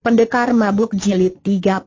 Pendekar Mabuk Jilid 31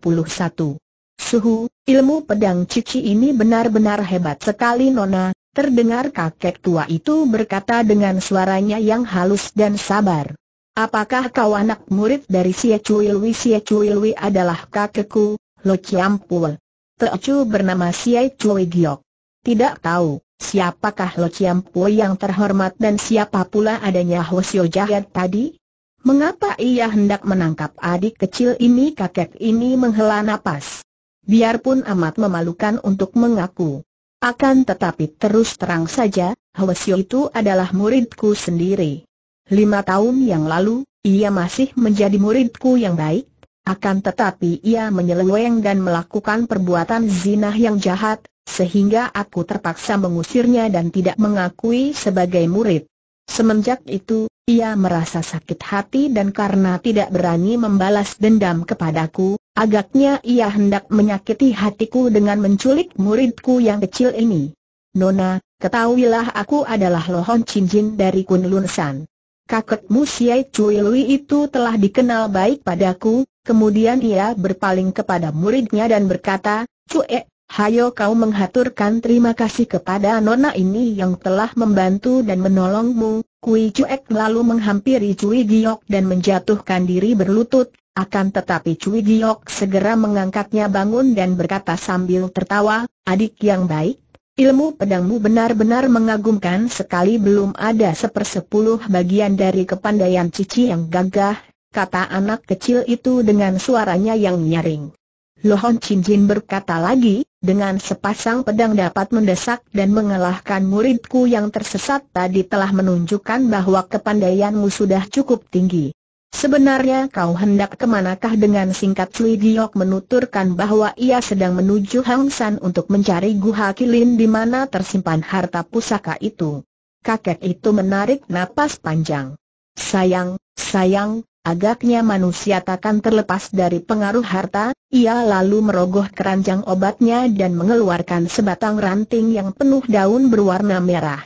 Suhu, ilmu pedang cici ini benar-benar hebat sekali Nona, terdengar kakek tua itu berkata dengan suaranya yang halus dan sabar. Apakah kau anak murid dari Sia Cuilwi? Sia Cuilwi adalah kakekku, Lo Ciampul. Teocu bernama Sia Cui Giok. Tidak tahu, siapakah Lo Ciampul yang terhormat dan siapa pula adanya Hosio Jahat tadi? Mengapa ia hendak menangkap adik kecil ini kakek ini menghela nafas. Biarpun amat memalukan untuk mengaku. Akan tetapi terus terang saja, Hwasyo itu adalah muridku sendiri. Lima tahun yang lalu, ia masih menjadi muridku yang baik, akan tetapi ia menyeleweng dan melakukan perbuatan zinah yang jahat, sehingga aku terpaksa mengusirnya dan tidak mengakui sebagai murid. Semenjak itu, ia merasa sakit hati dan karena tidak berani membalas dendam kepadaku, agaknya ia hendak menyakiti hatiku dengan menculik muridku yang kecil ini. Nona, ketahuilah aku adalah Lohon Cincin dari Kunlun San. Kakekmu Siai Cui Lui itu telah dikenal baik padaku, kemudian ia berpaling kepada muridnya dan berkata, Cue, hayo kau menghaturkan terima kasih kepada Nona ini yang telah membantu dan menolongmu, Kui Cuek lalu menghampiri Cui Giok dan menjatuhkan diri berlutut, akan tetapi Cui Giok segera mengangkatnya bangun dan berkata sambil tertawa, adik yang baik, ilmu pedangmu benar-benar mengagumkan sekali belum ada sepersepuluh bagian dari kepandaian Cici yang gagah, kata anak kecil itu dengan suaranya yang nyaring. Lohon Jin berkata lagi, dengan sepasang pedang dapat mendesak dan mengalahkan muridku yang tersesat tadi telah menunjukkan bahwa kepandaianmu sudah cukup tinggi. Sebenarnya kau hendak kemanakah dengan singkat Cui Giok menuturkan bahwa ia sedang menuju Hang San untuk mencari Guha Kilin di mana tersimpan harta pusaka itu. Kakek itu menarik napas panjang. Sayang, sayang, Agaknya manusia takkan terlepas dari pengaruh harta, ia lalu merogoh keranjang obatnya dan mengeluarkan sebatang ranting yang penuh daun berwarna merah.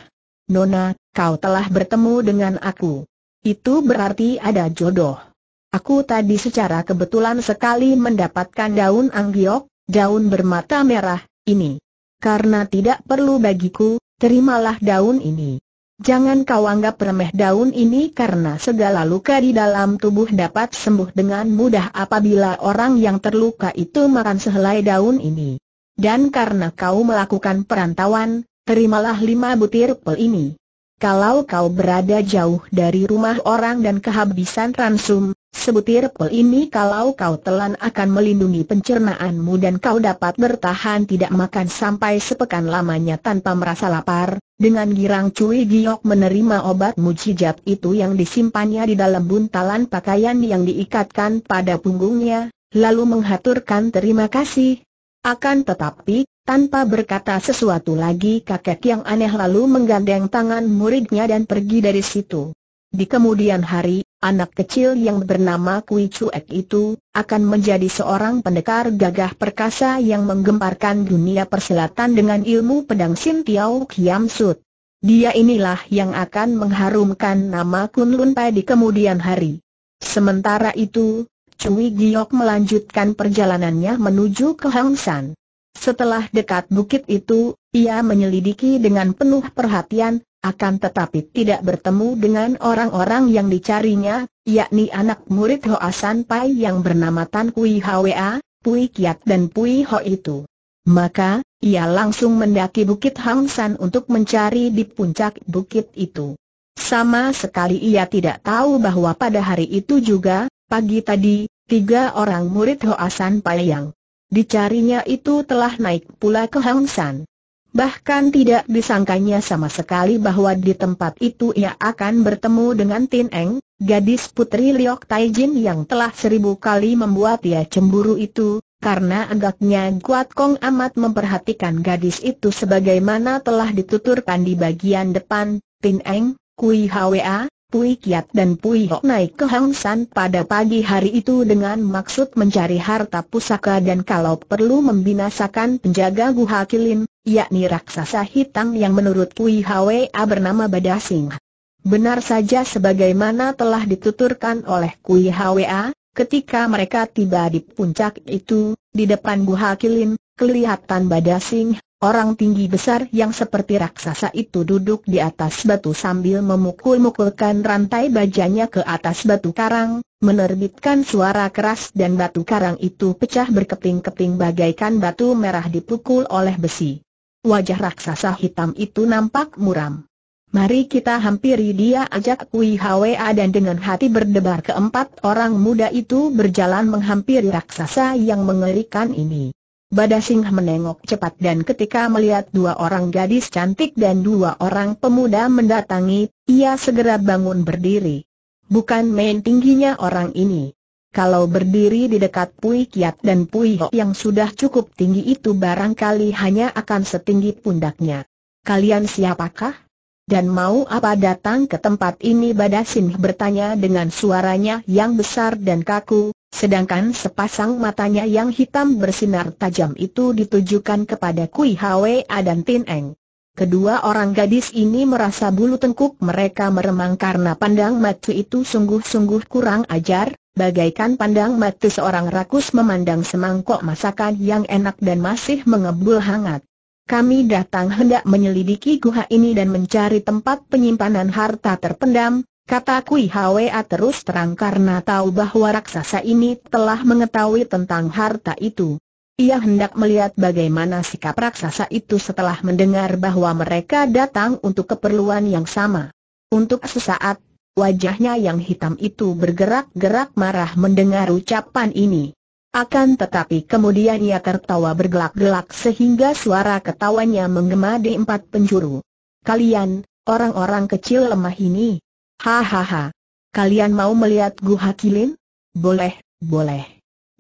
Nona, kau telah bertemu dengan aku. Itu berarti ada jodoh. Aku tadi secara kebetulan sekali mendapatkan daun anggiok, daun bermata merah, ini. Karena tidak perlu bagiku, terimalah daun ini. Jangan kau anggap remeh daun ini karena segala luka di dalam tubuh dapat sembuh dengan mudah apabila orang yang terluka itu makan sehelai daun ini. Dan karena kau melakukan perantauan, terimalah lima butir pel ini. Kalau kau berada jauh dari rumah orang dan kehabisan ransum, Sebutir pil ini kalau kau telan akan melindungi pencernaanmu dan kau dapat bertahan tidak makan sampai sepekan lamanya tanpa merasa lapar. Dengan girang Cui Giok menerima obat mujijat itu yang disimpannya di dalam buntalan pakaian yang diikatkan pada punggungnya, lalu menghaturkan terima kasih. Akan tetapi, tanpa berkata sesuatu lagi kakek yang aneh lalu menggandeng tangan muridnya dan pergi dari situ. Di kemudian hari, anak kecil yang bernama Kui Chuek itu, akan menjadi seorang pendekar gagah perkasa yang menggemparkan dunia perselatan dengan ilmu pedang Sin Tiao Kiam Sut. Dia inilah yang akan mengharumkan nama Kunlun Pai di kemudian hari. Sementara itu, Cui Giok melanjutkan perjalanannya menuju ke Hang San. Setelah dekat bukit itu, ia menyelidiki dengan penuh perhatian, akan tetapi tidak bertemu dengan orang-orang yang dicarinya, yakni anak murid Hoa San Pai yang bernama Tan Kui Hwa, Pui Kiat dan Pui Ho itu. Maka, ia langsung mendaki Bukit Hang San untuk mencari di puncak bukit itu. Sama sekali ia tidak tahu bahwa pada hari itu juga, pagi tadi, tiga orang murid Hoa San Pai yang dicarinya itu telah naik pula ke Hang San. Bahkan tidak disangkanya sama sekali bahwa di tempat itu ia akan bertemu dengan Tin Eng, gadis putri Liok Taijin yang telah seribu kali membuat ia cemburu itu, karena agaknya Guat Kong amat memperhatikan gadis itu sebagaimana telah dituturkan di bagian depan, Tin Eng, Kui Hwa, Pui Kiat dan Pui Hok naik ke Hang San pada pagi hari itu dengan maksud mencari harta pusaka dan kalau perlu membinasakan penjaga Guha Kilin, yakni raksasa hitam yang menurut Pui Hwa bernama Badasing. Benar saja sebagaimana telah dituturkan oleh Pui Hwa, ketika mereka tiba di puncak itu, di depan Guha Kilin, kelihatan Badasing Orang tinggi besar yang seperti raksasa itu duduk di atas batu sambil memukul-mukulkan rantai bajanya ke atas batu karang, menerbitkan suara keras dan batu karang itu pecah berkeping-keping bagaikan batu merah dipukul oleh besi. Wajah raksasa hitam itu nampak muram. Mari kita hampiri dia ajak Kui Hwa dan dengan hati berdebar keempat orang muda itu berjalan menghampiri raksasa yang mengerikan ini. Bada menengok cepat dan ketika melihat dua orang gadis cantik dan dua orang pemuda mendatangi, ia segera bangun berdiri. Bukan main tingginya orang ini. Kalau berdiri di dekat Pui Kiat dan Pui Ho yang sudah cukup tinggi itu barangkali hanya akan setinggi pundaknya. Kalian siapakah? Dan mau apa datang ke tempat ini Badasin bertanya dengan suaranya yang besar dan kaku, Sedangkan sepasang matanya yang hitam bersinar tajam itu ditujukan kepada Kui A dan Tin Eng. Kedua orang gadis ini merasa bulu tengkuk mereka meremang karena pandang mata itu sungguh-sungguh kurang ajar, bagaikan pandang mata seorang rakus memandang semangkok masakan yang enak dan masih mengebul hangat. Kami datang hendak menyelidiki guha ini dan mencari tempat penyimpanan harta terpendam, Kata Kui Hwa terus terang karena tahu bahwa raksasa ini telah mengetahui tentang harta itu. Ia hendak melihat bagaimana sikap raksasa itu setelah mendengar bahwa mereka datang untuk keperluan yang sama. Untuk sesaat, wajahnya yang hitam itu bergerak-gerak marah mendengar ucapan ini. Akan tetapi kemudian ia tertawa bergelak-gelak sehingga suara ketawanya menggema di empat penjuru. Kalian, orang-orang kecil lemah ini, Hahaha. Kalian mau melihat guha Kilin? Boleh, boleh.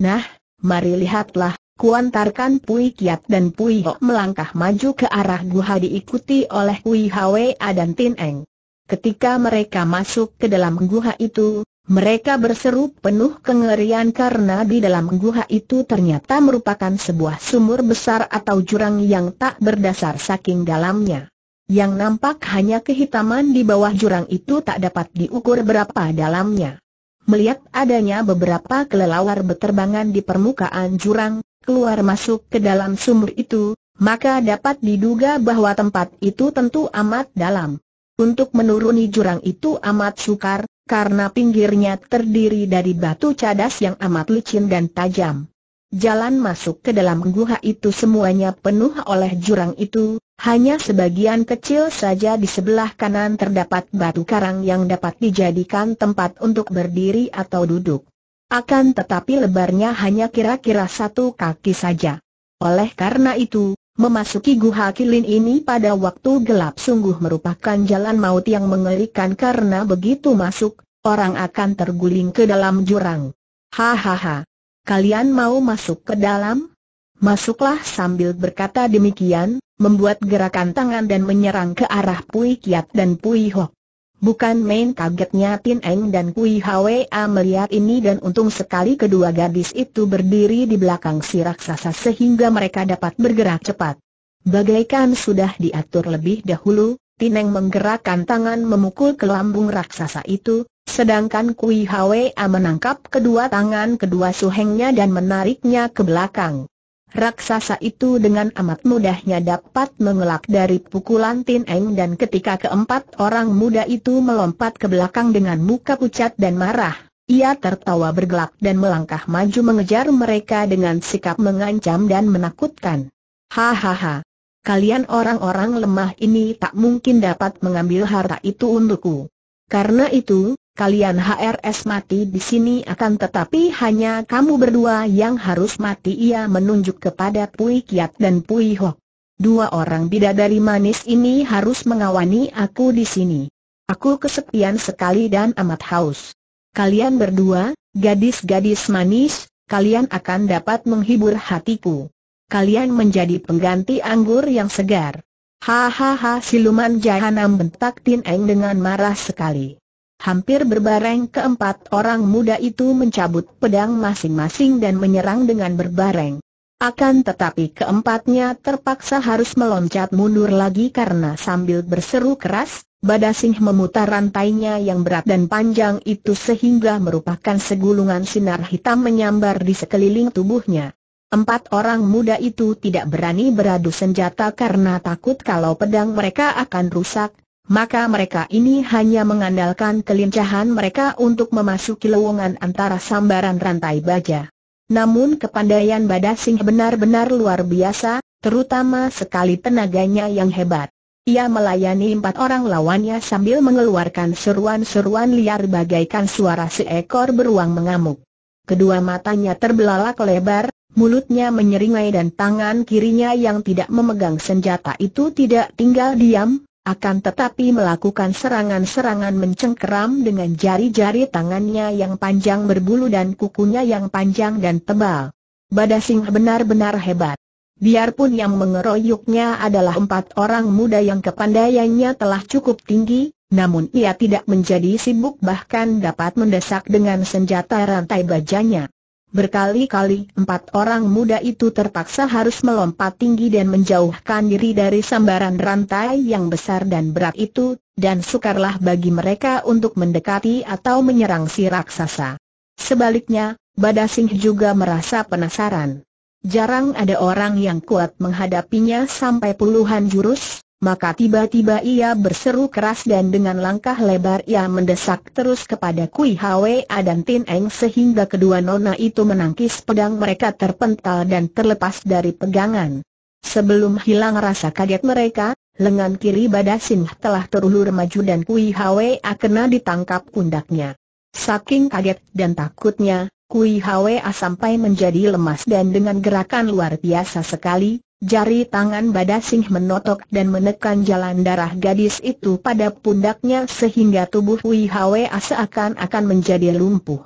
Nah, mari lihatlah. Kuantarkan Pui Kiat dan Pui Ho melangkah maju ke arah guha diikuti oleh Pui A dan Tin Eng. Ketika mereka masuk ke dalam guha itu, mereka berseru penuh kengerian karena di dalam guha itu ternyata merupakan sebuah sumur besar atau jurang yang tak berdasar saking dalamnya. Yang nampak hanya kehitaman di bawah jurang itu tak dapat diukur berapa dalamnya. Melihat adanya beberapa kelelawar berterbangan di permukaan jurang, keluar masuk ke dalam sumur itu, maka dapat diduga bahwa tempat itu tentu amat dalam. Untuk menuruni jurang itu amat sukar, karena pinggirnya terdiri dari batu cadas yang amat licin dan tajam. Jalan masuk ke dalam guha itu semuanya penuh oleh jurang itu, hanya sebagian kecil saja di sebelah kanan terdapat batu karang yang dapat dijadikan tempat untuk berdiri atau duduk. Akan tetapi lebarnya hanya kira-kira satu kaki saja. Oleh karena itu, memasuki Guha Kilin ini pada waktu gelap sungguh merupakan jalan maut yang mengerikan karena begitu masuk, orang akan terguling ke dalam jurang. Hahaha. Kalian mau masuk ke dalam? Masuklah sambil berkata demikian, membuat gerakan tangan dan menyerang ke arah Pui Kiat dan Pui Ho. Bukan main kagetnya Tin Eng dan Pui Hwa melihat ini dan untung sekali kedua gadis itu berdiri di belakang si raksasa sehingga mereka dapat bergerak cepat. Bagaikan sudah diatur lebih dahulu, Tin Eng menggerakkan tangan memukul ke lambung raksasa itu, sedangkan Kui Hwa menangkap kedua tangan kedua suhengnya dan menariknya ke belakang. Raksasa itu dengan amat mudahnya dapat mengelak dari pukulan Tin Eng dan ketika keempat orang muda itu melompat ke belakang dengan muka pucat dan marah, ia tertawa bergelak dan melangkah maju mengejar mereka dengan sikap mengancam dan menakutkan. Hahaha. Kalian orang-orang lemah ini tak mungkin dapat mengambil harta itu untukku. Karena itu, kalian HRS mati di sini akan tetapi hanya kamu berdua yang harus mati ia menunjuk kepada Pui Kiat dan Pui Hok. Dua orang bidadari manis ini harus mengawani aku di sini. Aku kesepian sekali dan amat haus. Kalian berdua, gadis-gadis manis, kalian akan dapat menghibur hatiku. Kalian menjadi pengganti anggur yang segar. Hahaha siluman jahanam bentak Tin Eng dengan marah sekali. Hampir berbareng keempat orang muda itu mencabut pedang masing-masing dan menyerang dengan berbareng. Akan tetapi keempatnya terpaksa harus meloncat mundur lagi karena sambil berseru keras, Badasingh memutar rantainya yang berat dan panjang itu sehingga merupakan segulungan sinar hitam menyambar di sekeliling tubuhnya. Empat orang muda itu tidak berani beradu senjata karena takut kalau pedang mereka akan rusak, maka mereka ini hanya mengandalkan kelincahan mereka untuk memasuki lowongan antara sambaran rantai baja. Namun kepandaian Badasing benar-benar luar biasa, terutama sekali tenaganya yang hebat. Ia melayani empat orang lawannya sambil mengeluarkan seruan-seruan liar bagaikan suara seekor beruang mengamuk. Kedua matanya terbelalak lebar, mulutnya menyeringai dan tangan kirinya yang tidak memegang senjata itu tidak tinggal diam, akan tetapi melakukan serangan-serangan mencengkeram dengan jari-jari tangannya yang panjang berbulu dan kukunya yang panjang dan tebal. Badasing benar-benar hebat. Biarpun yang mengeroyoknya adalah empat orang muda yang kepandaiannya telah cukup tinggi, namun ia tidak menjadi sibuk bahkan dapat mendesak dengan senjata rantai bajanya. Berkali-kali empat orang muda itu terpaksa harus melompat tinggi dan menjauhkan diri dari sambaran rantai yang besar dan berat itu, dan sukarlah bagi mereka untuk mendekati atau menyerang si raksasa. Sebaliknya, Badasing juga merasa penasaran. Jarang ada orang yang kuat menghadapinya sampai puluhan jurus, maka tiba-tiba ia berseru keras dan dengan langkah lebar ia mendesak terus kepada Kui A dan Tin Eng sehingga kedua nona itu menangkis pedang mereka terpental dan terlepas dari pegangan. Sebelum hilang rasa kaget mereka, lengan kiri Badasin telah terulur maju dan Kui A kena ditangkap pundaknya. Saking kaget dan takutnya, Kui A sampai menjadi lemas dan dengan gerakan luar biasa sekali, Jari tangan Badasingh menotok dan menekan jalan darah gadis itu pada pundaknya sehingga tubuh Kui Hwa seakan-akan menjadi lumpuh.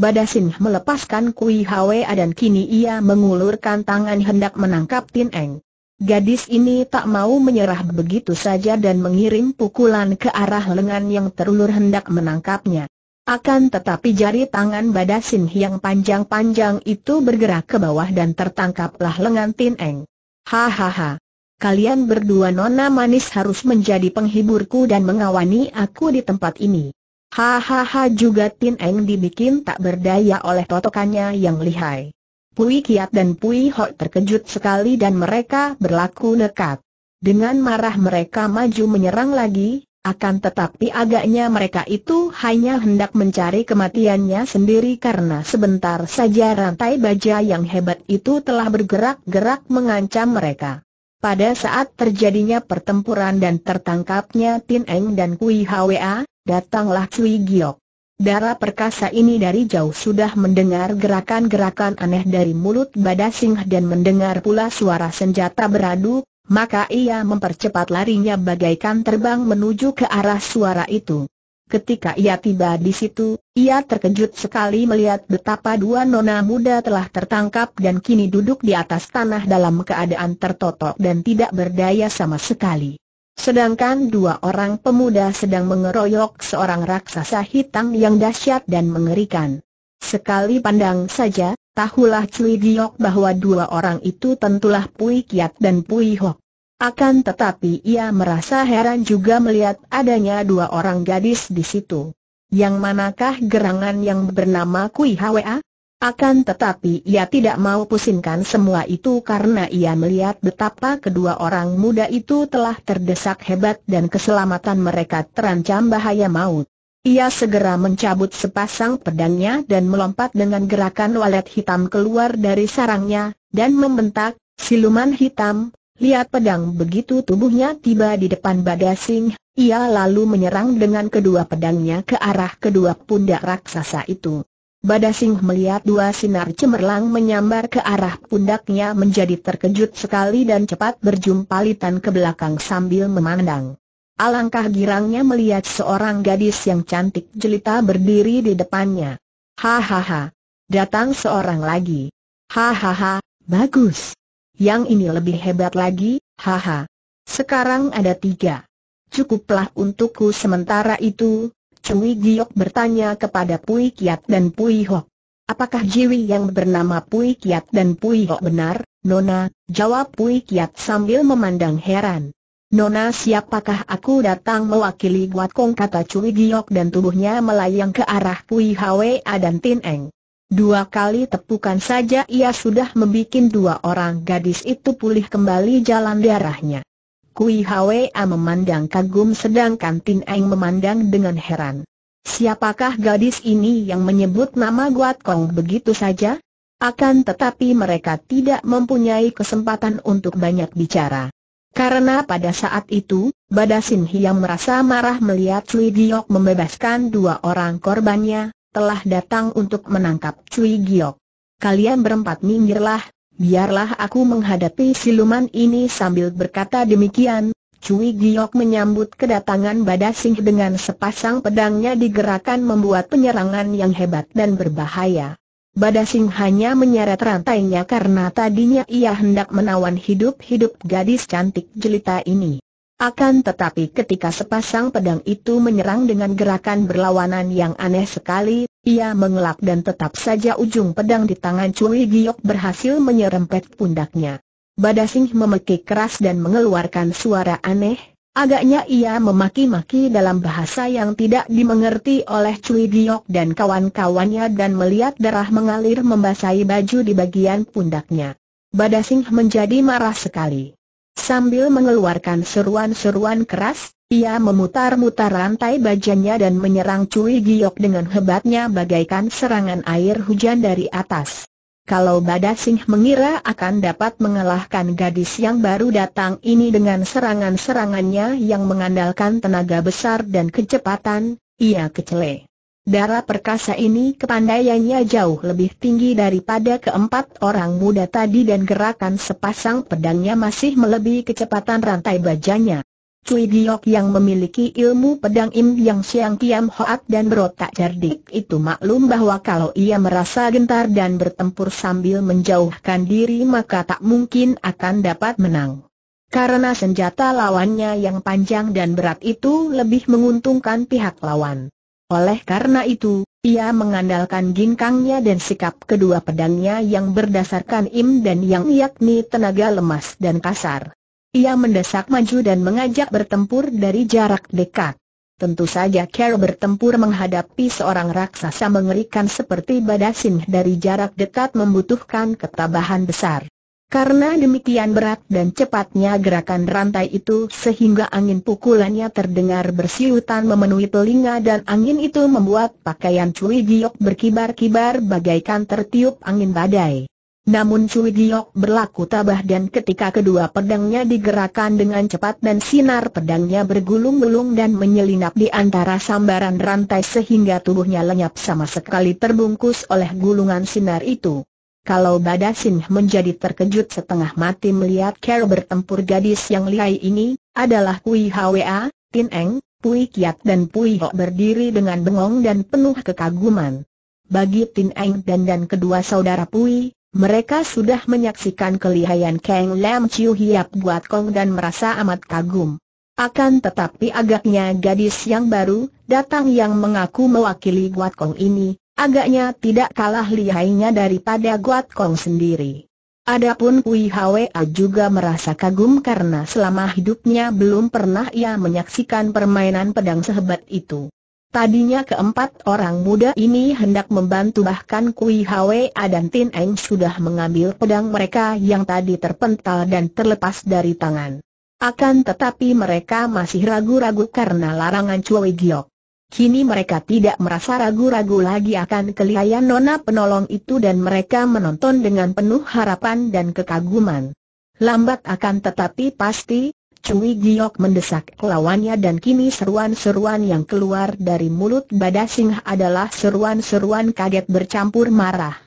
Badasingh melepaskan Kui Hwa dan kini ia mengulurkan tangan hendak menangkap Tin Eng. Gadis ini tak mau menyerah begitu saja dan mengirim pukulan ke arah lengan yang terulur hendak menangkapnya. Akan tetapi jari tangan Badasingh yang panjang-panjang itu bergerak ke bawah dan tertangkaplah lengan Tin Eng. Hahaha. Kalian berdua nona manis harus menjadi penghiburku dan mengawani aku di tempat ini. Hahaha juga Tin Eng dibikin tak berdaya oleh totokannya yang lihai. Pui Kiat dan Pui Hot terkejut sekali dan mereka berlaku nekat. Dengan marah mereka maju menyerang lagi, akan tetapi agaknya mereka itu hanya hendak mencari kematiannya sendiri karena sebentar saja rantai baja yang hebat itu telah bergerak-gerak mengancam mereka. Pada saat terjadinya pertempuran dan tertangkapnya Tin Eng dan Kui Hwa, datanglah Cui Giok. Dara perkasa ini dari jauh sudah mendengar gerakan-gerakan aneh dari mulut Badasingh dan mendengar pula suara senjata beradu, maka ia mempercepat larinya bagaikan terbang menuju ke arah suara itu. Ketika ia tiba di situ, ia terkejut sekali melihat betapa dua nona muda telah tertangkap dan kini duduk di atas tanah dalam keadaan tertotok dan tidak berdaya sama sekali. Sedangkan dua orang pemuda sedang mengeroyok seorang raksasa hitam yang dahsyat dan mengerikan. Sekali pandang saja, tahulah Cui Giok bahwa dua orang itu tentulah Pui Kiat dan Pui Hok. Akan tetapi ia merasa heran juga melihat adanya dua orang gadis di situ. Yang manakah gerangan yang bernama Kui Hwa? Akan tetapi ia tidak mau pusingkan semua itu karena ia melihat betapa kedua orang muda itu telah terdesak hebat dan keselamatan mereka terancam bahaya maut. Ia segera mencabut sepasang pedangnya dan melompat dengan gerakan walet hitam keluar dari sarangnya, dan membentak, siluman hitam, Lihat pedang begitu tubuhnya tiba di depan Badasing, ia lalu menyerang dengan kedua pedangnya ke arah kedua pundak raksasa itu. Badasing melihat dua sinar cemerlang menyambar ke arah pundaknya menjadi terkejut sekali dan cepat berjumpalitan ke belakang sambil memandang. Alangkah girangnya melihat seorang gadis yang cantik jelita berdiri di depannya. Hahaha, datang seorang lagi. Hahaha, bagus. Yang ini lebih hebat lagi, haha. Sekarang ada tiga. Cukuplah untukku sementara itu, Cui Giok bertanya kepada Pui Kiat dan Pui Hok. Apakah Jiwi yang bernama Pui Kiat dan Pui Hok benar, Nona? Jawab Pui Kiat sambil memandang heran. Nona siapakah aku datang mewakili Guat Kong kata Cui Giok dan tubuhnya melayang ke arah Pui Hwa dan Tin Eng. Dua kali tepukan saja ia sudah membuat dua orang gadis itu pulih kembali jalan darahnya. Kui Hwa memandang kagum sedangkan Tin Eng memandang dengan heran. Siapakah gadis ini yang menyebut nama Guat Kong begitu saja? Akan tetapi mereka tidak mempunyai kesempatan untuk banyak bicara. Karena pada saat itu, Badasin Hiang merasa marah melihat Sui Giok membebaskan dua orang korbannya, telah datang untuk menangkap Cui Giok. Kalian berempat minggirlah, biarlah aku menghadapi siluman ini sambil berkata demikian. Cui Giok menyambut kedatangan Badasing dengan sepasang pedangnya digerakkan membuat penyerangan yang hebat dan berbahaya. Badasing hanya menyeret rantainya karena tadinya ia hendak menawan hidup-hidup gadis cantik jelita ini. Akan tetapi ketika sepasang pedang itu menyerang dengan gerakan berlawanan yang aneh sekali, ia mengelak dan tetap saja ujung pedang di tangan Cui Giok berhasil menyerempet pundaknya. Badasing memekik keras dan mengeluarkan suara aneh, agaknya ia memaki-maki dalam bahasa yang tidak dimengerti oleh Cui Giok dan kawan-kawannya dan melihat darah mengalir membasahi baju di bagian pundaknya. Badasing menjadi marah sekali. Sambil mengeluarkan seruan-seruan keras, ia memutar-mutar rantai bajanya dan menyerang Cui Giok dengan hebatnya bagaikan serangan air hujan dari atas. Kalau Badasing mengira akan dapat mengalahkan gadis yang baru datang ini dengan serangan-serangannya yang mengandalkan tenaga besar dan kecepatan, ia kecele. Darah perkasa ini kepandaiannya jauh lebih tinggi daripada keempat orang muda tadi dan gerakan sepasang pedangnya masih melebihi kecepatan rantai bajanya. Cui Giok yang memiliki ilmu pedang Im Yang Siang Kiam Hoat dan berotak cerdik itu maklum bahwa kalau ia merasa gentar dan bertempur sambil menjauhkan diri maka tak mungkin akan dapat menang. Karena senjata lawannya yang panjang dan berat itu lebih menguntungkan pihak lawan. Oleh karena itu, ia mengandalkan ginkangnya dan sikap kedua pedangnya yang berdasarkan im dan yang yakni tenaga lemas dan kasar. Ia mendesak maju dan mengajak bertempur dari jarak dekat. Tentu saja Carol bertempur menghadapi seorang raksasa mengerikan seperti Badasin dari jarak dekat membutuhkan ketabahan besar. Karena demikian berat dan cepatnya gerakan rantai itu sehingga angin pukulannya terdengar bersiutan memenuhi telinga dan angin itu membuat pakaian Cui Giok berkibar-kibar bagaikan tertiup angin badai. Namun Cui Giok berlaku tabah dan ketika kedua pedangnya digerakkan dengan cepat dan sinar pedangnya bergulung-gulung dan menyelinap di antara sambaran rantai sehingga tubuhnya lenyap sama sekali terbungkus oleh gulungan sinar itu. Kalau Badasin menjadi terkejut setengah mati melihat Carol bertempur gadis yang lihai ini, adalah Kui Hwa, Tin Eng, Pui Kiat dan Pui Hok berdiri dengan bengong dan penuh kekaguman. Bagi Tin Eng dan dan kedua saudara Pui, mereka sudah menyaksikan kelihayan Kang Lam Chiu Hiap Buat Kong dan merasa amat kagum. Akan tetapi agaknya gadis yang baru datang yang mengaku mewakili Buat Kong ini, agaknya tidak kalah lihainya daripada Guat Kong sendiri. Adapun Pui Hwa juga merasa kagum karena selama hidupnya belum pernah ia menyaksikan permainan pedang sehebat itu. Tadinya keempat orang muda ini hendak membantu bahkan Kui Hwa dan Tin Eng sudah mengambil pedang mereka yang tadi terpental dan terlepas dari tangan. Akan tetapi mereka masih ragu-ragu karena larangan Cui Giok. Kini mereka tidak merasa ragu-ragu lagi akan kelihayan nona penolong itu dan mereka menonton dengan penuh harapan dan kekaguman. Lambat akan tetapi pasti, Cui Giok mendesak lawannya dan kini seruan-seruan yang keluar dari mulut Badasingh adalah seruan-seruan kaget bercampur marah.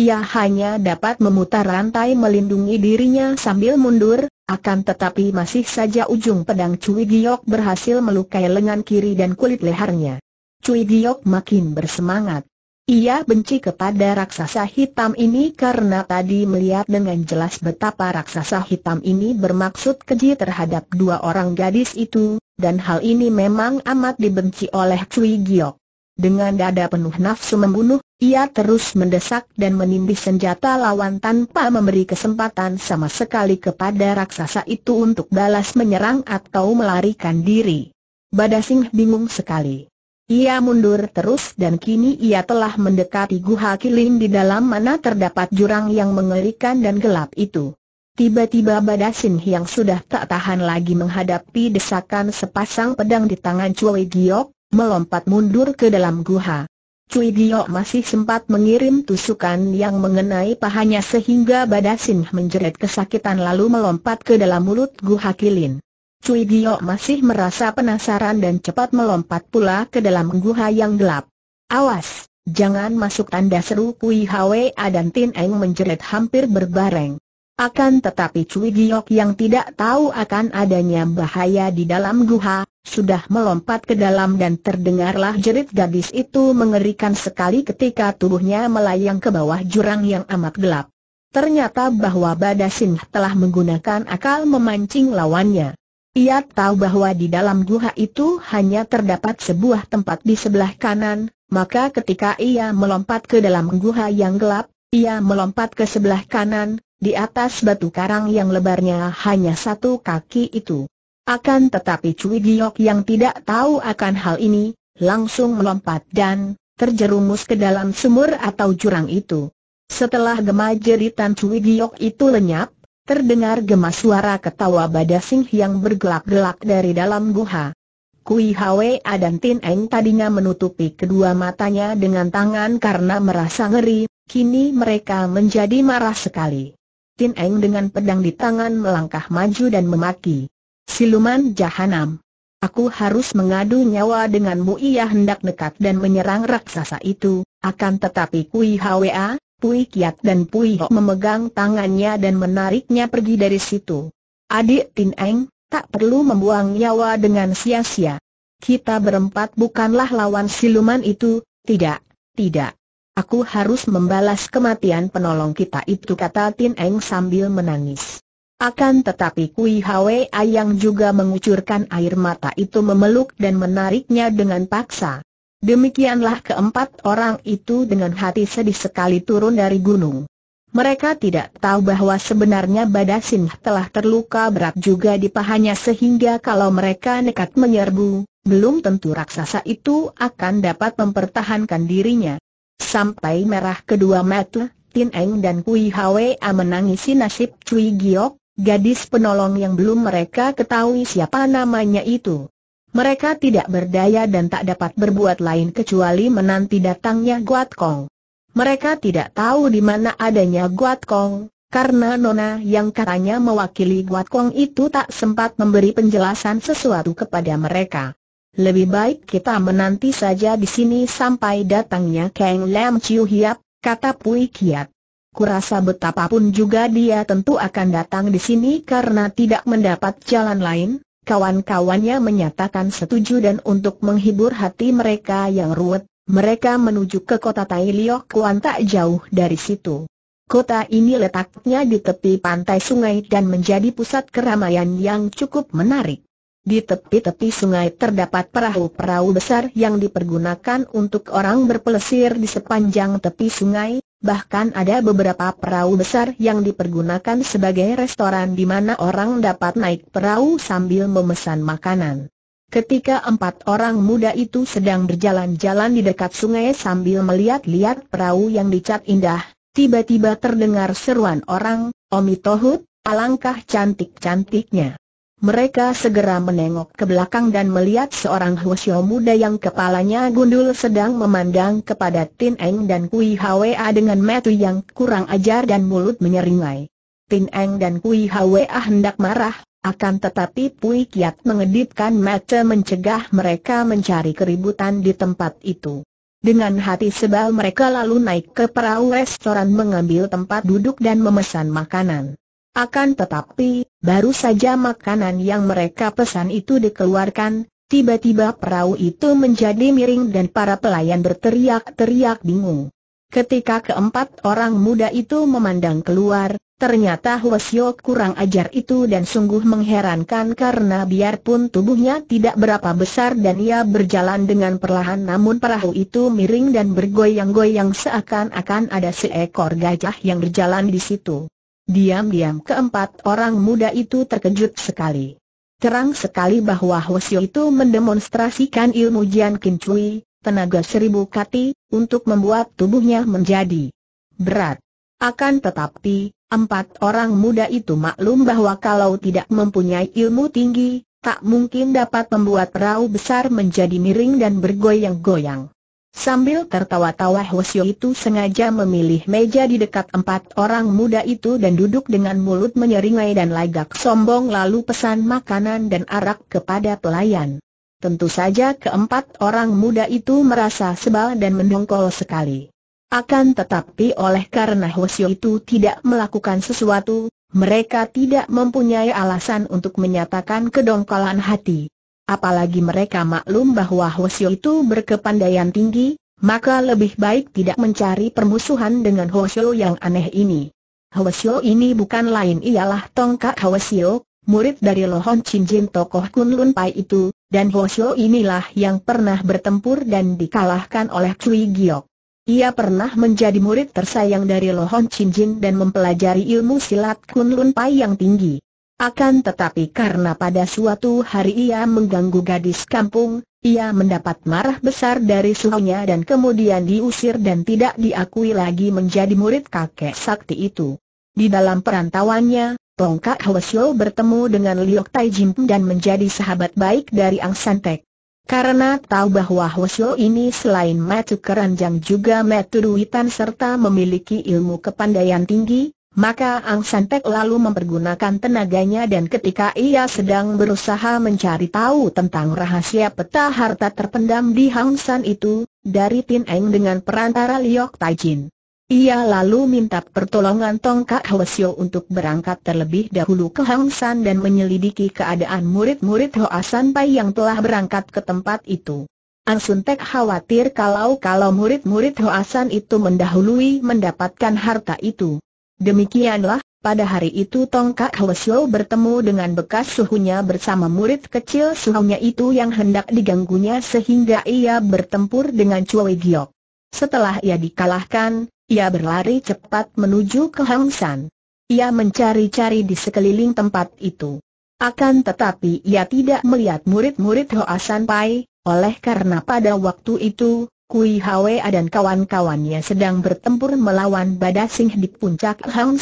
Ia hanya dapat memutar rantai melindungi dirinya sambil mundur, akan tetapi masih saja ujung pedang Cui Giok berhasil melukai lengan kiri dan kulit lehernya. Cui Giok makin bersemangat. Ia benci kepada raksasa hitam ini karena tadi melihat dengan jelas betapa raksasa hitam ini bermaksud keji terhadap dua orang gadis itu, dan hal ini memang amat dibenci oleh Cui Giok. Dengan dada penuh nafsu membunuh, ia terus mendesak dan menindih senjata lawan tanpa memberi kesempatan sama sekali kepada raksasa itu untuk balas menyerang atau melarikan diri. Badasing bingung sekali. Ia mundur terus dan kini ia telah mendekati Guha Kilin di dalam mana terdapat jurang yang mengerikan dan gelap itu. Tiba-tiba Badasin yang sudah tak tahan lagi menghadapi desakan sepasang pedang di tangan Chue Giok, melompat mundur ke dalam guha. Cui Gio masih sempat mengirim tusukan yang mengenai pahanya sehingga Badasin menjerit kesakitan lalu melompat ke dalam mulut Gua Kilin. Cui Gio masih merasa penasaran dan cepat melompat pula ke dalam guha yang gelap. Awas, jangan masuk tanda seru Kui Hwa dan Tin Eng menjerit hampir berbareng. Akan tetapi Cui Giok yang tidak tahu akan adanya bahaya di dalam guha sudah melompat ke dalam dan terdengarlah jerit gadis itu mengerikan sekali ketika tubuhnya melayang ke bawah jurang yang amat gelap. Ternyata bahwa Badasin telah menggunakan akal memancing lawannya. Ia tahu bahwa di dalam guha itu hanya terdapat sebuah tempat di sebelah kanan, maka ketika ia melompat ke dalam guha yang gelap, ia melompat ke sebelah kanan, di atas batu karang yang lebarnya hanya satu kaki itu. Akan tetapi Cui Giok yang tidak tahu akan hal ini, langsung melompat dan terjerumus ke dalam sumur atau jurang itu. Setelah gema jeritan Cui Giok itu lenyap, terdengar gema suara ketawa badasing yang bergelak-gelak dari dalam guha. Kui Hwe dan Tin Eng tadinya menutupi kedua matanya dengan tangan karena merasa ngeri, kini mereka menjadi marah sekali. Tin Eng dengan pedang di tangan melangkah maju dan memaki. Siluman Jahanam. Aku harus mengadu nyawa denganmu ia hendak nekat dan menyerang raksasa itu, akan tetapi Kui Hwa, Pui Kiat dan Pui Ho memegang tangannya dan menariknya pergi dari situ. Adik Tin Eng, tak perlu membuang nyawa dengan sia-sia. Kita berempat bukanlah lawan siluman itu, tidak, tidak. Aku harus membalas kematian penolong kita itu kata Tin Eng sambil menangis. Akan tetapi Kui Hwa yang juga mengucurkan air mata itu memeluk dan menariknya dengan paksa. Demikianlah keempat orang itu dengan hati sedih sekali turun dari gunung. Mereka tidak tahu bahwa sebenarnya Badasin telah terluka berat juga di pahanya sehingga kalau mereka nekat menyerbu, belum tentu raksasa itu akan dapat mempertahankan dirinya. Sampai merah kedua mata, Tin Eng dan Kui Hwa menangisi nasib Cui Giok, Gadis penolong yang belum mereka ketahui siapa namanya itu. Mereka tidak berdaya dan tak dapat berbuat lain kecuali menanti datangnya Guat Kong. Mereka tidak tahu di mana adanya Guat Kong, karena Nona yang katanya mewakili Guat Kong itu tak sempat memberi penjelasan sesuatu kepada mereka. Lebih baik kita menanti saja di sini sampai datangnya Kang Lam Chiu Hiap, kata Pui Kiat. Kurasa betapapun juga dia tentu akan datang di sini karena tidak mendapat jalan lain. Kawan-kawannya menyatakan setuju dan untuk menghibur hati mereka yang ruwet, mereka menuju ke kota Tai Liok Kuan tak jauh dari situ. Kota ini letaknya di tepi pantai sungai dan menjadi pusat keramaian yang cukup menarik. Di tepi-tepi sungai terdapat perahu-perahu besar yang dipergunakan untuk orang berpelesir di sepanjang tepi sungai, bahkan ada beberapa perahu besar yang dipergunakan sebagai restoran di mana orang dapat naik perahu sambil memesan makanan. Ketika empat orang muda itu sedang berjalan-jalan di dekat sungai sambil melihat-lihat perahu yang dicat indah, tiba-tiba terdengar seruan orang, Omi Tohut, alangkah cantik-cantiknya. Mereka segera menengok ke belakang dan melihat seorang Huosyo muda yang kepalanya gundul sedang memandang kepada Tin Eng dan Kui Hwa dengan metu yang kurang ajar dan mulut menyeringai. Tin Eng dan Kui Hwa hendak marah, akan tetapi Pui Kiat mengedipkan mata mencegah mereka mencari keributan di tempat itu. Dengan hati sebal mereka lalu naik ke perahu restoran mengambil tempat duduk dan memesan makanan. Akan tetapi, baru saja makanan yang mereka pesan itu dikeluarkan, tiba-tiba perahu itu menjadi miring dan para pelayan berteriak-teriak bingung. Ketika keempat orang muda itu memandang keluar, ternyata Hwasyo kurang ajar itu dan sungguh mengherankan karena biarpun tubuhnya tidak berapa besar dan ia berjalan dengan perlahan namun perahu itu miring dan bergoyang-goyang seakan-akan ada seekor gajah yang berjalan di situ. Diam-diam keempat orang muda itu terkejut sekali. Terang sekali bahwa Hwasyo itu mendemonstrasikan ilmu Jian Kincui, tenaga seribu kati, untuk membuat tubuhnya menjadi berat. Akan tetapi, empat orang muda itu maklum bahwa kalau tidak mempunyai ilmu tinggi, tak mungkin dapat membuat perahu besar menjadi miring dan bergoyang-goyang. Sambil tertawa-tawa Hwasyo itu sengaja memilih meja di dekat empat orang muda itu dan duduk dengan mulut menyeringai dan lagak sombong lalu pesan makanan dan arak kepada pelayan. Tentu saja keempat orang muda itu merasa sebal dan mendongkol sekali. Akan tetapi oleh karena Hwasyo itu tidak melakukan sesuatu, mereka tidak mempunyai alasan untuk menyatakan kedongkolan hati apalagi mereka maklum bahwa Hoshio itu berkepandaian tinggi, maka lebih baik tidak mencari permusuhan dengan Hoshio yang aneh ini. Hoshio ini bukan lain ialah Tongkat Hoshio, murid dari Lohon Cinjin tokoh Kunlun Pai itu, dan Hoshio inilah yang pernah bertempur dan dikalahkan oleh Cui Giok. Ia pernah menjadi murid tersayang dari Lohon Cinjin dan mempelajari ilmu silat Kunlun Pai yang tinggi. Akan tetapi karena pada suatu hari ia mengganggu gadis kampung, ia mendapat marah besar dari suhunya dan kemudian diusir dan tidak diakui lagi menjadi murid kakek sakti itu. Di dalam perantauannya, Tongkat Hwasyo bertemu dengan Liok Tai Jim dan menjadi sahabat baik dari Ang Santek. Karena tahu bahwa Hwasyo ini selain metu keranjang juga metu duitan serta memiliki ilmu kepandaian tinggi, maka Ang San Pek lalu mempergunakan tenaganya dan ketika ia sedang berusaha mencari tahu tentang rahasia peta harta terpendam di Hang San itu, dari Tin Eng dengan perantara Liok Tai Jin. Ia lalu minta pertolongan Tong Kak Hwasyo untuk berangkat terlebih dahulu ke Hang San dan menyelidiki keadaan murid-murid Hoa San Pai yang telah berangkat ke tempat itu. Ang Suntek khawatir kalau-kalau murid-murid Hoa San itu mendahului mendapatkan harta itu. Demikianlah, pada hari itu Tongkak Hwesyo bertemu dengan bekas suhunya bersama murid kecil suhunya itu yang hendak diganggunya sehingga ia bertempur dengan Chue Giok. Setelah ia dikalahkan, ia berlari cepat menuju ke Hang San. Ia mencari-cari di sekeliling tempat itu. Akan tetapi ia tidak melihat murid-murid Hoa San Pai, oleh karena pada waktu itu, Kui Hwa dan kawan-kawannya sedang bertempur melawan Badasing di puncak Hang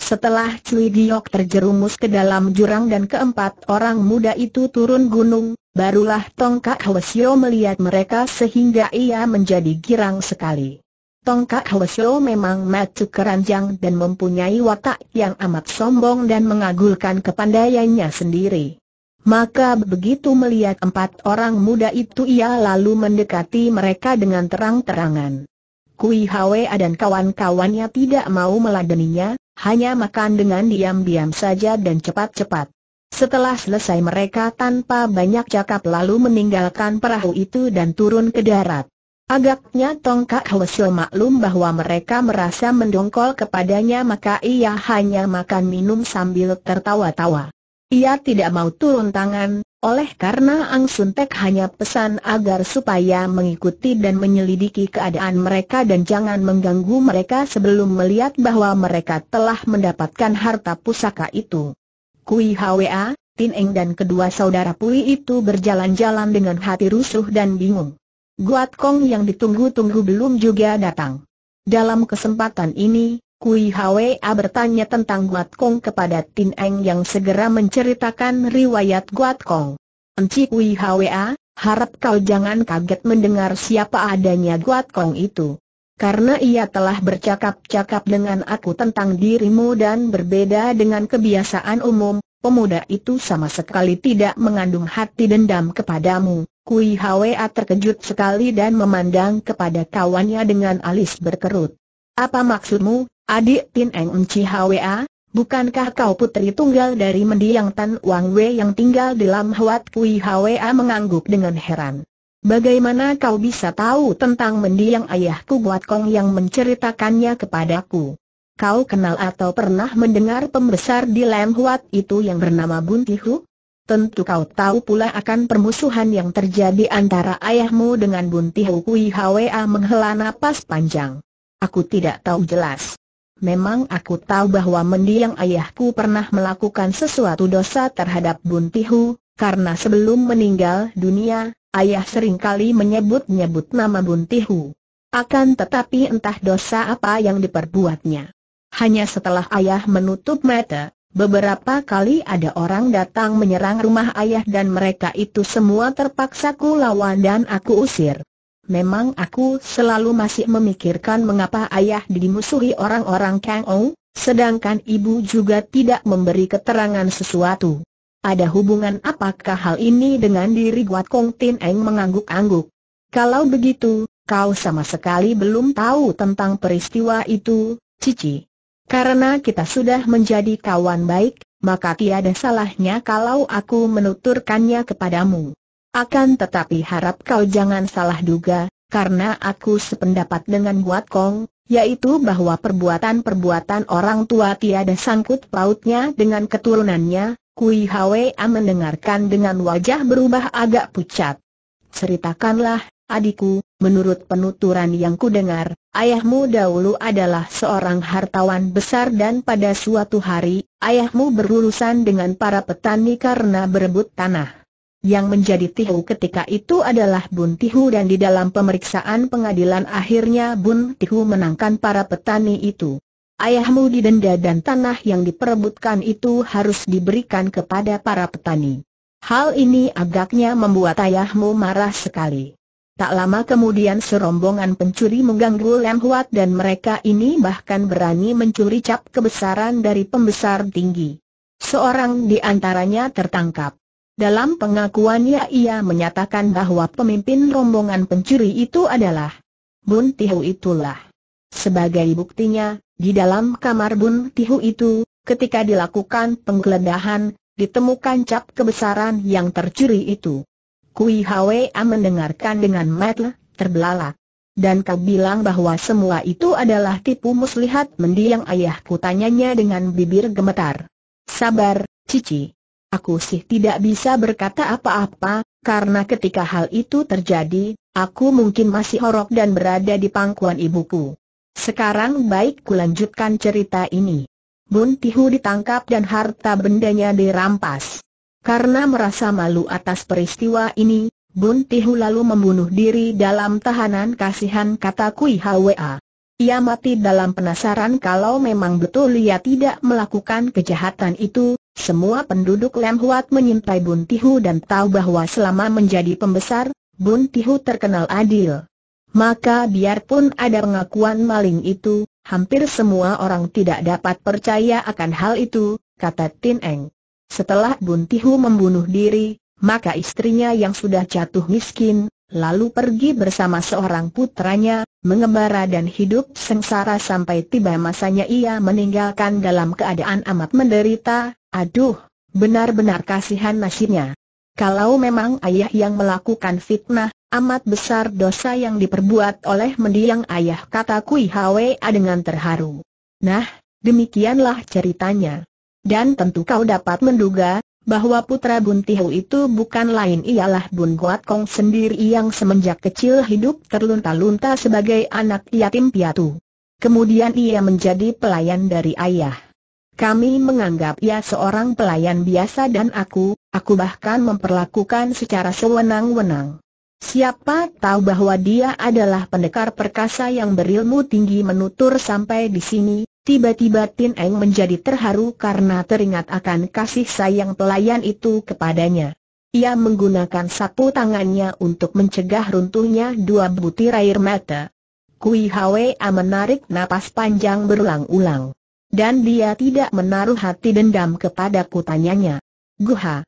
Setelah Cui Giok terjerumus ke dalam jurang dan keempat orang muda itu turun gunung, barulah Tongkak Hoesio melihat mereka sehingga ia menjadi girang sekali. Tongkak Hoesio memang matu keranjang dan mempunyai watak yang amat sombong dan mengagulkan kepandaiannya sendiri. Maka begitu melihat empat orang muda itu ia lalu mendekati mereka dengan terang-terangan. Kui Hwe dan kawan-kawannya tidak mau meladeninya, hanya makan dengan diam-diam saja dan cepat-cepat. Setelah selesai mereka tanpa banyak cakap lalu meninggalkan perahu itu dan turun ke darat. Agaknya Tongkak Hwesil maklum bahwa mereka merasa mendongkol kepadanya maka ia hanya makan minum sambil tertawa-tawa. Ia tidak mau turun tangan, oleh karena Ang Sun hanya pesan agar supaya mengikuti dan menyelidiki keadaan mereka dan jangan mengganggu mereka sebelum melihat bahwa mereka telah mendapatkan harta pusaka itu. Kui Hwa, Tin Eng dan kedua saudara Pui itu berjalan-jalan dengan hati rusuh dan bingung. Guat Kong yang ditunggu-tunggu belum juga datang. Dalam kesempatan ini, Kui Hwa bertanya tentang Guat Kong kepada Tin Eng yang segera menceritakan riwayat Guat Kong. Enci Kui Hwa, harap kau jangan kaget mendengar siapa adanya Guat Kong itu. Karena ia telah bercakap-cakap dengan aku tentang dirimu dan berbeda dengan kebiasaan umum, pemuda itu sama sekali tidak mengandung hati dendam kepadamu. Kui Hwa terkejut sekali dan memandang kepada kawannya dengan alis berkerut. Apa maksudmu, Adik Tin Eng Unci Hwa, bukankah kau putri tunggal dari mendiang Tan Wang Wei yang tinggal di Lam Huat Kui Hwa mengangguk dengan heran. Bagaimana kau bisa tahu tentang mendiang ayahku Buat Kong yang menceritakannya kepadaku? Kau kenal atau pernah mendengar pembesar di Lam Huat itu yang bernama Bun Tihu? Tentu kau tahu pula akan permusuhan yang terjadi antara ayahmu dengan Bun Tihu Kui Hwa menghela napas panjang. Aku tidak tahu jelas. Memang aku tahu bahwa mendiang ayahku pernah melakukan sesuatu dosa terhadap Buntihu, karena sebelum meninggal dunia, ayah sering kali menyebut-nyebut nama Buntihu. Akan tetapi entah dosa apa yang diperbuatnya. Hanya setelah ayah menutup mata, beberapa kali ada orang datang menyerang rumah ayah dan mereka itu semua terpaksa ku lawan dan aku usir. Memang aku selalu masih memikirkan mengapa ayah dimusuhi orang-orang Kang Ou, sedangkan ibu juga tidak memberi keterangan sesuatu. Ada hubungan apakah hal ini dengan diri Guat Kong Tin Eng mengangguk-angguk? Kalau begitu, kau sama sekali belum tahu tentang peristiwa itu, Cici. Karena kita sudah menjadi kawan baik, maka tiada salahnya kalau aku menuturkannya kepadamu. Akan tetapi harap kau jangan salah duga, karena aku sependapat dengan Buat Kong, yaitu bahwa perbuatan-perbuatan orang tua tiada sangkut pautnya dengan keturunannya, Kui Hwa mendengarkan dengan wajah berubah agak pucat. Ceritakanlah, adikku, menurut penuturan yang kudengar, ayahmu dahulu adalah seorang hartawan besar dan pada suatu hari, ayahmu berurusan dengan para petani karena berebut tanah. Yang menjadi Tihu ketika itu adalah Bun Tihu dan di dalam pemeriksaan pengadilan akhirnya Bun Tihu menangkan para petani itu. Ayahmu didenda dan tanah yang diperebutkan itu harus diberikan kepada para petani. Hal ini agaknya membuat ayahmu marah sekali. Tak lama kemudian serombongan pencuri mengganggu Lem Huat dan mereka ini bahkan berani mencuri cap kebesaran dari pembesar tinggi. Seorang di antaranya tertangkap. Dalam pengakuannya ia menyatakan bahwa pemimpin rombongan pencuri itu adalah Bun Tihu itulah. Sebagai buktinya, di dalam kamar Bun Tihu itu, ketika dilakukan penggeledahan, ditemukan cap kebesaran yang tercuri itu. Kui Hwa mendengarkan dengan mata terbelalak. Dan kau bilang bahwa semua itu adalah tipu muslihat mendiang ayahku tanyanya dengan bibir gemetar. Sabar, Cici. Aku sih tidak bisa berkata apa-apa, karena ketika hal itu terjadi, aku mungkin masih horok dan berada di pangkuan ibuku. Sekarang baik kulanjutkan cerita ini. Bun Tihu ditangkap dan harta bendanya dirampas. Karena merasa malu atas peristiwa ini, Bun Tihu lalu membunuh diri dalam tahanan kasihan kata Kui Hwa. Ia mati dalam penasaran kalau memang betul ia tidak melakukan kejahatan itu, semua penduduk Lemhuat menyintai Bun Tihu dan tahu bahwa selama menjadi pembesar, Bun Tihu terkenal adil. Maka biarpun ada pengakuan maling itu, hampir semua orang tidak dapat percaya akan hal itu, kata Tin Eng. Setelah Bun Tihu membunuh diri, maka istrinya yang sudah jatuh miskin, lalu pergi bersama seorang putranya, mengembara dan hidup sengsara sampai tiba masanya ia meninggalkan dalam keadaan amat menderita, Aduh, benar-benar kasihan nasibnya. Kalau memang ayah yang melakukan fitnah, amat besar dosa yang diperbuat oleh mendiang ayah kata Kui Hwa dengan terharu. Nah, demikianlah ceritanya. Dan tentu kau dapat menduga, bahwa putra Bun Tihu itu bukan lain ialah Bun Guat Kong sendiri yang semenjak kecil hidup terlunta-lunta sebagai anak yatim piatu. Kemudian ia menjadi pelayan dari ayah. Kami menganggap ia seorang pelayan biasa dan aku, aku bahkan memperlakukan secara sewenang-wenang. Siapa tahu bahwa dia adalah pendekar perkasa yang berilmu tinggi menutur sampai di sini, tiba-tiba Tin Eng menjadi terharu karena teringat akan kasih sayang pelayan itu kepadanya. Ia menggunakan sapu tangannya untuk mencegah runtuhnya dua butir air mata. Kui Hwa menarik napas panjang berulang-ulang. Dan dia tidak menaruh hati dendam kepada tanyanya. Guha,